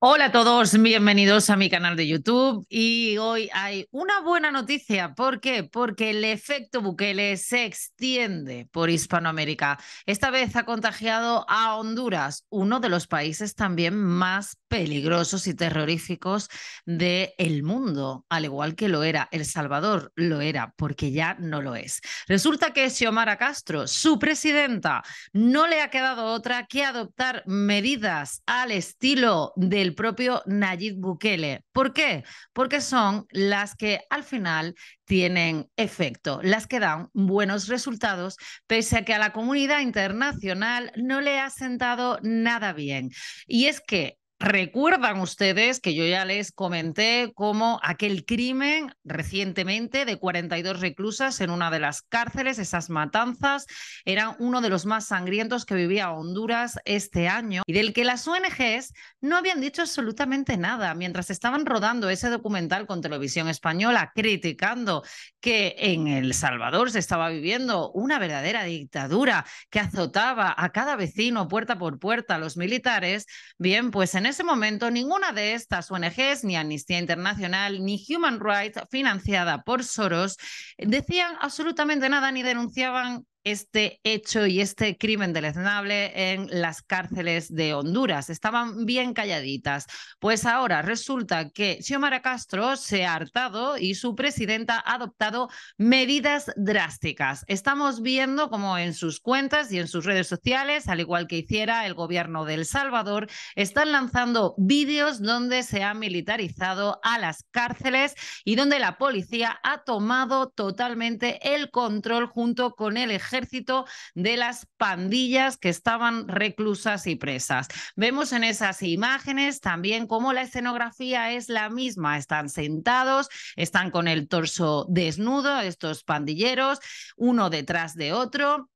Hola a todos, bienvenidos a mi canal de YouTube y hoy hay una buena noticia. ¿Por qué? Porque el efecto Bukele se extiende por Hispanoamérica. Esta vez ha contagiado a Honduras, uno de los países también más peligrosos y terroríficos del mundo, al igual que lo era El Salvador, lo era porque ya no lo es. Resulta que Xiomara Castro, su presidenta, no le ha quedado otra que adoptar medidas al estilo del propio Nayib Bukele. ¿Por qué? Porque son las que al final tienen efecto, las que dan buenos resultados, pese a que a la comunidad internacional no le ha sentado nada bien. Y es que Recuerdan ustedes que yo ya les comenté cómo aquel crimen recientemente de 42 reclusas en una de las cárceles, esas matanzas, era uno de los más sangrientos que vivía Honduras este año y del que las ONGs no habían dicho absolutamente nada mientras estaban rodando ese documental con televisión española criticando que en El Salvador se estaba viviendo una verdadera dictadura que azotaba a cada vecino puerta por puerta a los militares. Bien, pues en ese momento, ninguna de estas ONGs, ni Amnistía Internacional, ni Human Rights, financiada por Soros, decían absolutamente nada ni denunciaban este hecho y este crimen deleznable en las cárceles de Honduras. Estaban bien calladitas. Pues ahora resulta que Xiomara Castro se ha hartado y su presidenta ha adoptado medidas drásticas. Estamos viendo como en sus cuentas y en sus redes sociales, al igual que hiciera el gobierno de El Salvador, están lanzando vídeos donde se ha militarizado a las cárceles y donde la policía ha tomado totalmente el control junto con el ejército ejército de las pandillas que estaban reclusas y presas. Vemos en esas imágenes también cómo la escenografía es la misma. Están sentados, están con el torso desnudo, estos pandilleros, uno detrás de otro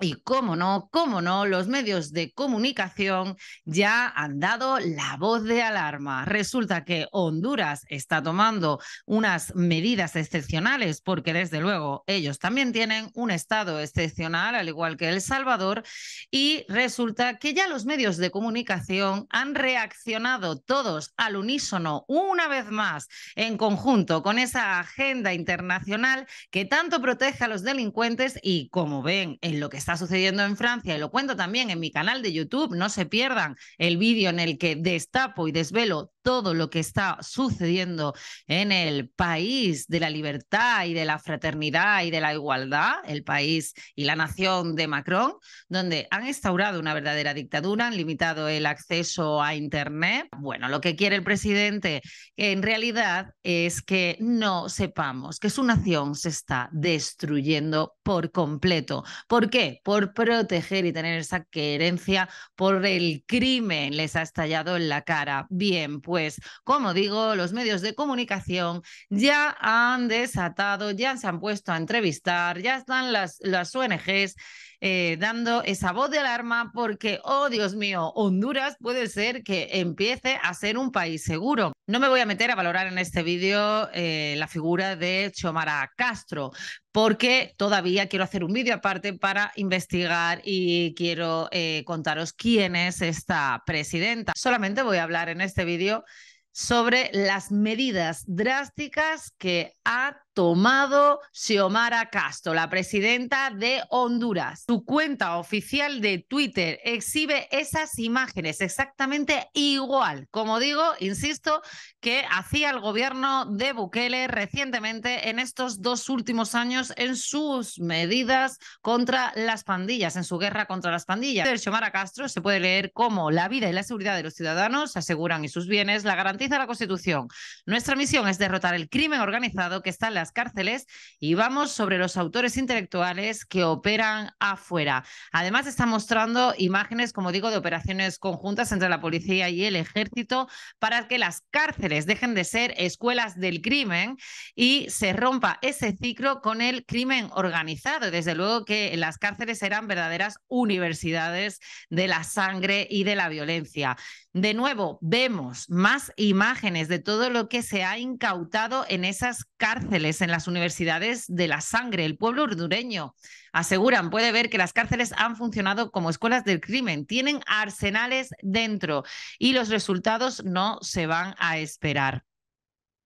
y cómo no, cómo no, los medios de comunicación ya han dado la voz de alarma. Resulta que Honduras está tomando unas medidas excepcionales porque desde luego ellos también tienen un estado excepcional, al igual que El Salvador, y resulta que ya los medios de comunicación han reaccionado todos al unísono una vez más en conjunto con esa agenda internacional que tanto protege a los delincuentes y como ven en lo que está sucediendo en Francia, y lo cuento también en mi canal de YouTube, no se pierdan el vídeo en el que destapo y desvelo todo lo que está sucediendo en el país de la libertad y de la fraternidad y de la igualdad, el país y la nación de Macron, donde han instaurado una verdadera dictadura, han limitado el acceso a Internet. Bueno, lo que quiere el presidente en realidad es que no sepamos que su nación se está destruyendo por completo. ¿Por qué? Por proteger y tener esa querencia por el crimen. Les ha estallado en la cara. Bien, pues pues, como digo, los medios de comunicación ya han desatado, ya se han puesto a entrevistar, ya están las, las ONGs eh, dando esa voz de alarma porque, oh Dios mío, Honduras puede ser que empiece a ser un país seguro. No me voy a meter a valorar en este vídeo eh, la figura de Chomara Castro, porque todavía quiero hacer un vídeo aparte para investigar y quiero eh, contaros quién es esta presidenta. Solamente voy a hablar en este vídeo sobre las medidas drásticas que ha tomado Xiomara Castro, la presidenta de Honduras. Su cuenta oficial de Twitter exhibe esas imágenes exactamente igual, como digo, insisto, que hacía el gobierno de Bukele recientemente en estos dos últimos años en sus medidas contra las pandillas, en su guerra contra las pandillas. del Xiomara Castro se puede leer como la vida y la seguridad de los ciudadanos aseguran y sus bienes la garantiza la Constitución. Nuestra misión es derrotar el crimen organizado que está en las cárceles y vamos sobre los autores intelectuales que operan afuera. Además, está mostrando imágenes, como digo, de operaciones conjuntas entre la policía y el ejército para que las cárceles dejen de ser escuelas del crimen y se rompa ese ciclo con el crimen organizado. Desde luego que las cárceles eran verdaderas universidades de la sangre y de la violencia. De nuevo, vemos más imágenes de todo lo que se ha incautado en esas cárceles en las universidades de la sangre. El pueblo ordureño. aseguran, puede ver que las cárceles han funcionado como escuelas del crimen, tienen arsenales dentro y los resultados no se van a esperar.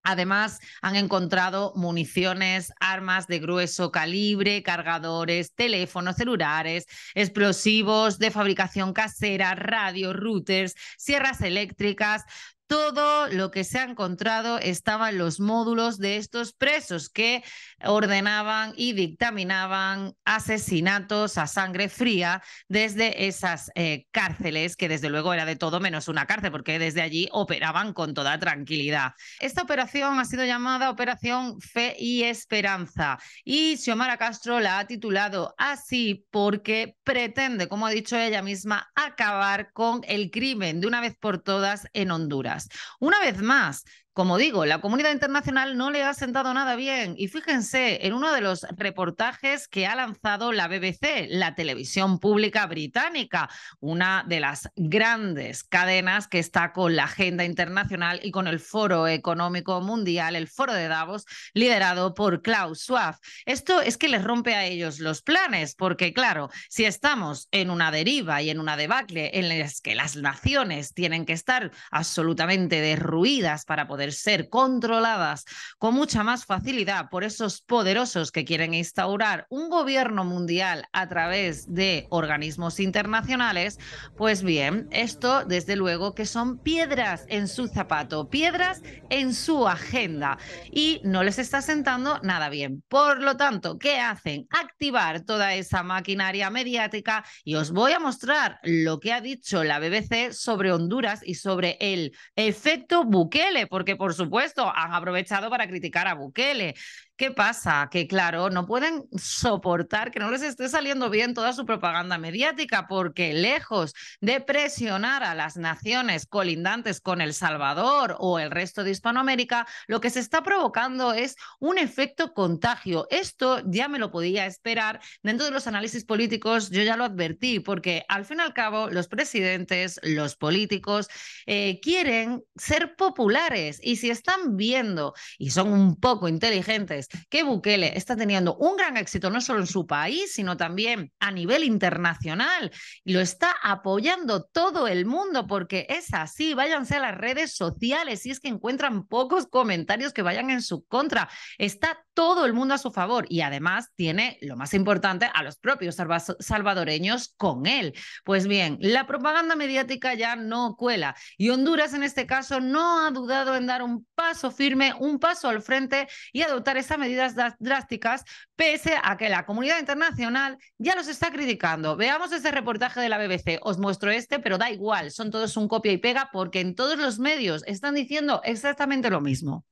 Además, han encontrado municiones, armas de grueso calibre, cargadores, teléfonos celulares, explosivos de fabricación casera, radio, routers, sierras eléctricas, todo lo que se ha encontrado estaba en los módulos de estos presos que ordenaban y dictaminaban asesinatos a sangre fría desde esas eh, cárceles, que desde luego era de todo menos una cárcel, porque desde allí operaban con toda tranquilidad. Esta operación ha sido llamada Operación Fe y Esperanza y Xiomara Castro la ha titulado así porque pretende, como ha dicho ella misma, acabar con el crimen de una vez por todas en Honduras. Una vez más, como digo, la comunidad internacional no le ha sentado nada bien y fíjense en uno de los reportajes que ha lanzado la BBC, la televisión pública británica, una de las grandes cadenas que está con la agenda internacional y con el Foro Económico Mundial, el Foro de Davos, liderado por Klaus Schwab. Esto es que les rompe a ellos los planes, porque claro, si estamos en una deriva y en una debacle en las que las naciones tienen que estar absolutamente derruidas para poder ser controladas con mucha más facilidad por esos poderosos que quieren instaurar un gobierno mundial a través de organismos internacionales, pues bien, esto desde luego que son piedras en su zapato, piedras en su agenda y no les está sentando nada bien. Por lo tanto, ¿qué hacen? Activar toda esa maquinaria mediática y os voy a mostrar lo que ha dicho la BBC sobre Honduras y sobre el efecto Bukele, porque por supuesto han aprovechado para criticar a Bukele. ¿Qué pasa? Que claro, no pueden soportar que no les esté saliendo bien toda su propaganda mediática, porque lejos de presionar a las naciones colindantes con El Salvador o el resto de Hispanoamérica, lo que se está provocando es un efecto contagio. Esto ya me lo podía esperar. Dentro de los análisis políticos yo ya lo advertí, porque al fin y al cabo los presidentes, los políticos, eh, quieren ser populares y si están viendo y son un poco inteligentes, que Bukele está teniendo un gran éxito no solo en su país, sino también a nivel internacional. y Lo está apoyando todo el mundo porque es así. Váyanse a las redes sociales si es que encuentran pocos comentarios que vayan en su contra. Está todo el mundo a su favor y además tiene lo más importante a los propios salvadoreños con él. Pues bien, la propaganda mediática ya no cuela y Honduras en este caso no ha dudado en dar un paso firme, un paso al frente y adoptar esa medidas drásticas, pese a que la comunidad internacional ya los está criticando. Veamos ese reportaje de la BBC. Os muestro este, pero da igual, son todos un copia y pega porque en todos los medios están diciendo exactamente lo mismo.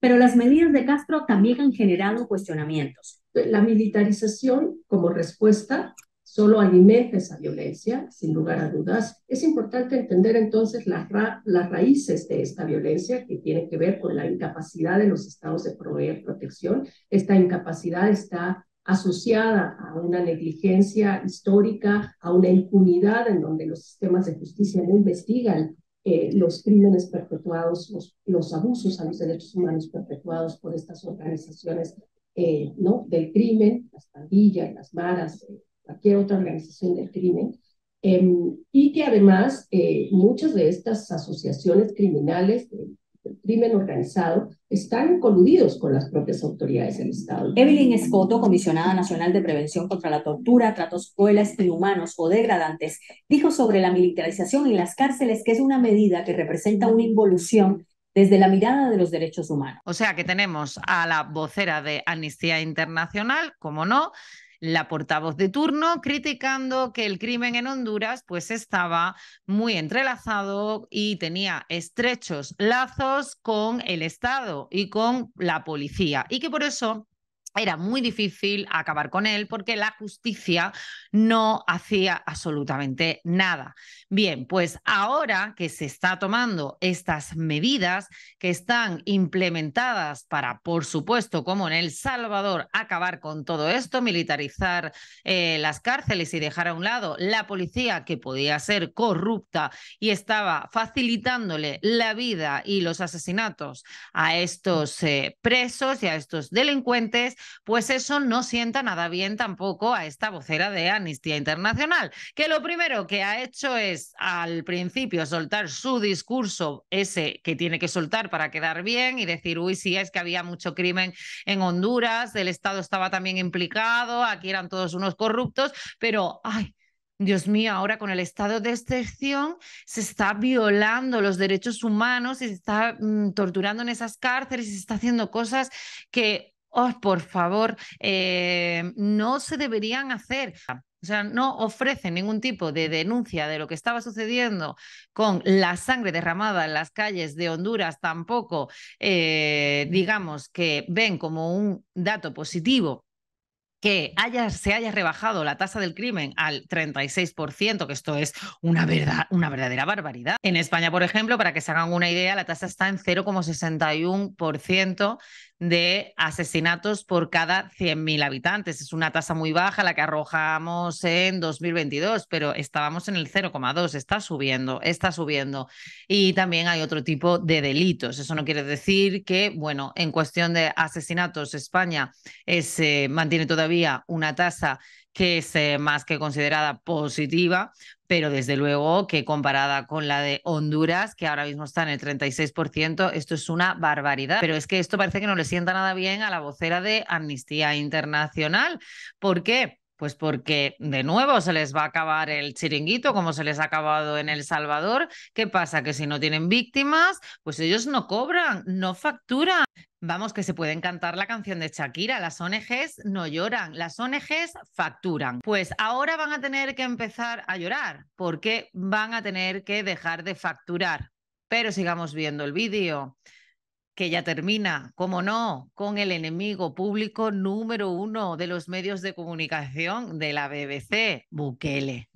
Pero las medidas de Castro también han generado cuestionamientos. La militarización como respuesta solo alimenta esa violencia, sin lugar a dudas. Es importante entender entonces las, raíces de esta violencia que tiene que ver con la incapacidad de los estados de proveer protección. Esta incapacidad está asociada a una negligencia histórica, a una impunidad en donde los sistemas de justicia no investigan eh, los crímenes perpetuados, los, abusos a los derechos humanos perpetuados por estas organizaciones eh, ¿no? del crimen, las pandillas, las varas... Eh, cualquier otra organización del crimen, em, y que además eh, muchas de estas asociaciones criminales del crimen organizado están coludidos con las propias autoridades del Estado. Evelyn Escoto, comisionada nacional de prevención contra la tortura, tratos crueles, inhumanos o degradantes, dijo sobre la militarización en las cárceles que es una medida que representa una involución desde la mirada de los derechos humanos. O sea que tenemos a la vocera de Amnistía Internacional, como no, la portavoz de turno, criticando que el crimen en Honduras pues estaba muy entrelazado y tenía estrechos lazos con el Estado y con la policía y que por eso era muy difícil acabar con él porque la justicia no hacía absolutamente nada. Bien, pues ahora que se está tomando estas medidas que están implementadas para, por supuesto, como en El Salvador, acabar con todo esto, militarizar eh, las cárceles y dejar a un lado la policía que podía ser corrupta y estaba facilitándole la vida y los asesinatos a estos eh, presos y a estos delincuentes, pues eso no sienta nada bien tampoco a esta vocera de Amnistía Internacional, que lo primero que ha hecho es al principio soltar su discurso, ese que tiene que soltar para quedar bien y decir, uy, sí, es que había mucho crimen en Honduras, el Estado estaba también implicado, aquí eran todos unos corruptos, pero, ay, Dios mío, ahora con el estado de excepción se está violando los derechos humanos y se está mm, torturando en esas cárceles y se está haciendo cosas que Oh, por favor, eh, no se deberían hacer. O sea, no ofrecen ningún tipo de denuncia de lo que estaba sucediendo con la sangre derramada en las calles de Honduras, tampoco, eh, digamos que ven como un dato positivo que haya, se haya rebajado la tasa del crimen al 36%, que esto es una, verdad, una verdadera barbaridad. En España, por ejemplo, para que se hagan una idea, la tasa está en 0,61% de asesinatos por cada 100.000 habitantes. Es una tasa muy baja la que arrojamos en 2022, pero estábamos en el 0,2, está subiendo, está subiendo. Y también hay otro tipo de delitos. Eso no quiere decir que, bueno, en cuestión de asesinatos, España eh, se mantiene todavía había una tasa que es eh, más que considerada positiva, pero desde luego que comparada con la de Honduras, que ahora mismo está en el 36%, esto es una barbaridad. Pero es que esto parece que no le sienta nada bien a la vocera de Amnistía Internacional. ¿Por qué? Pues porque de nuevo se les va a acabar el chiringuito como se les ha acabado en El Salvador. ¿Qué pasa? Que si no tienen víctimas, pues ellos no cobran, no facturan. Vamos, que se pueden cantar la canción de Shakira, las ONGs no lloran, las ONGs facturan. Pues ahora van a tener que empezar a llorar porque van a tener que dejar de facturar. Pero sigamos viendo el vídeo que ya termina, como no, con el enemigo público número uno de los medios de comunicación de la BBC, Bukele.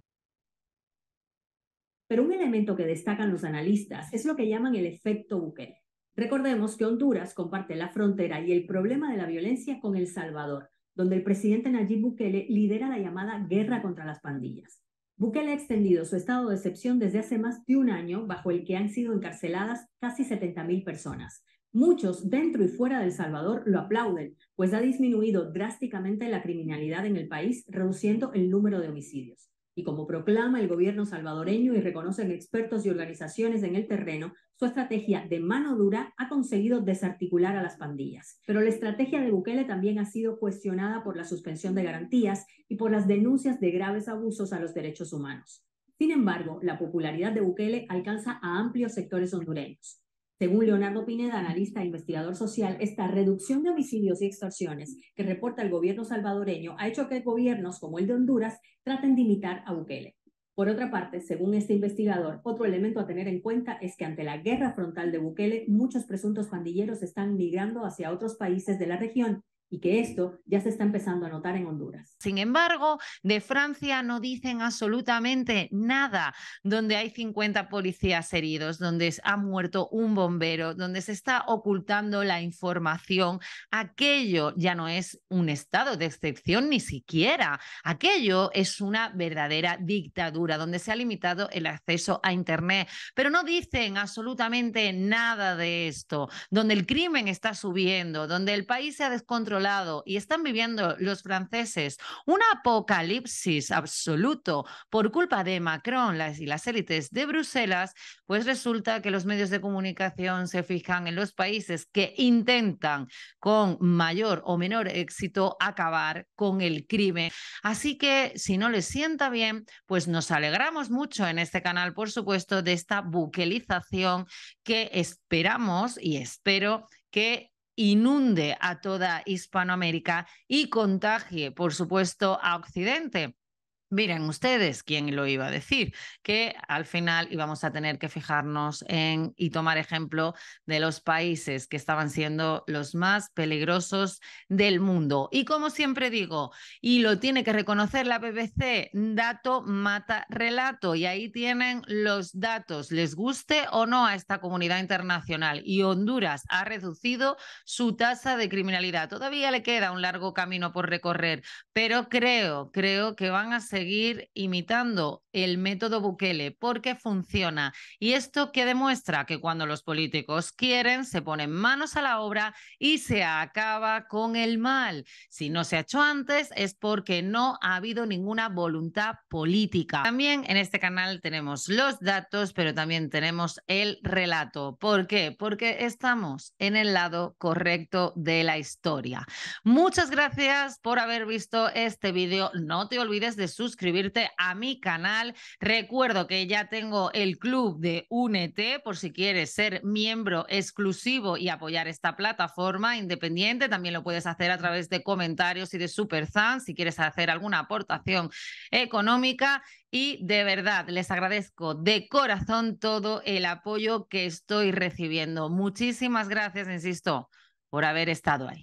Pero un elemento que destacan los analistas es lo que llaman el efecto Bukele. Recordemos que Honduras comparte la frontera y el problema de la violencia con El Salvador, donde el presidente Nayib Bukele lidera la llamada guerra contra las pandillas. Bukele ha extendido su estado de excepción desde hace más de un año, bajo el que han sido encarceladas casi 70.000 personas. Muchos dentro y fuera de El Salvador lo aplauden, pues ha disminuido drásticamente la criminalidad en el país, reduciendo el número de homicidios. Y como proclama el gobierno salvadoreño y reconocen expertos y organizaciones en el terreno, su estrategia de mano dura ha conseguido desarticular a las pandillas. Pero la estrategia de Bukele también ha sido cuestionada por la suspensión de garantías y por las denuncias de graves abusos a los derechos humanos. Sin embargo, la popularidad de Bukele alcanza a amplios sectores hondureños. Según Leonardo Pineda, analista e investigador social, esta reducción de homicidios y extorsiones que reporta el gobierno salvadoreño ha hecho que gobiernos como el de Honduras traten de imitar a Bukele. Por otra parte, según este investigador, otro elemento a tener en cuenta es que ante la guerra frontal de Bukele, muchos presuntos pandilleros están migrando hacia otros países de la región y que esto ya se está empezando a notar en Honduras. Sin embargo, de Francia no dicen absolutamente nada, donde hay 50 policías heridos, donde ha muerto un bombero, donde se está ocultando la información. Aquello ya no es un estado de excepción ni siquiera. Aquello es una verdadera dictadura donde se ha limitado el acceso a Internet. Pero no dicen absolutamente nada de esto, donde el crimen está subiendo, donde el país se ha descontrolado lado y están viviendo los franceses un apocalipsis absoluto por culpa de Macron las, y las élites de Bruselas, pues resulta que los medios de comunicación se fijan en los países que intentan con mayor o menor éxito acabar con el crimen. Así que si no les sienta bien, pues nos alegramos mucho en este canal, por supuesto, de esta buquelización que esperamos y espero que inunde a toda Hispanoamérica y contagie, por supuesto, a Occidente. Miren ustedes quién lo iba a decir, que al final íbamos a tener que fijarnos en y tomar ejemplo de los países que estaban siendo los más peligrosos del mundo. Y como siempre digo, y lo tiene que reconocer la BBC, dato mata relato. Y ahí tienen los datos, les guste o no a esta comunidad internacional. Y Honduras ha reducido su tasa de criminalidad. Todavía le queda un largo camino por recorrer, pero creo, creo que van a ser imitando el método Bukele porque funciona. Y esto que demuestra que cuando los políticos quieren, se ponen manos a la obra y se acaba con el mal. Si no se ha hecho antes es porque no ha habido ninguna voluntad política. También en este canal tenemos los datos, pero también tenemos el relato. ¿Por qué? Porque estamos en el lado correcto de la historia. Muchas gracias por haber visto este vídeo. No te olvides de suscribirte suscribirte a mi canal. Recuerdo que ya tengo el club de Únete por si quieres ser miembro exclusivo y apoyar esta plataforma independiente. También lo puedes hacer a través de comentarios y de super si quieres hacer alguna aportación económica. Y de verdad, les agradezco de corazón todo el apoyo que estoy recibiendo. Muchísimas gracias, insisto, por haber estado ahí.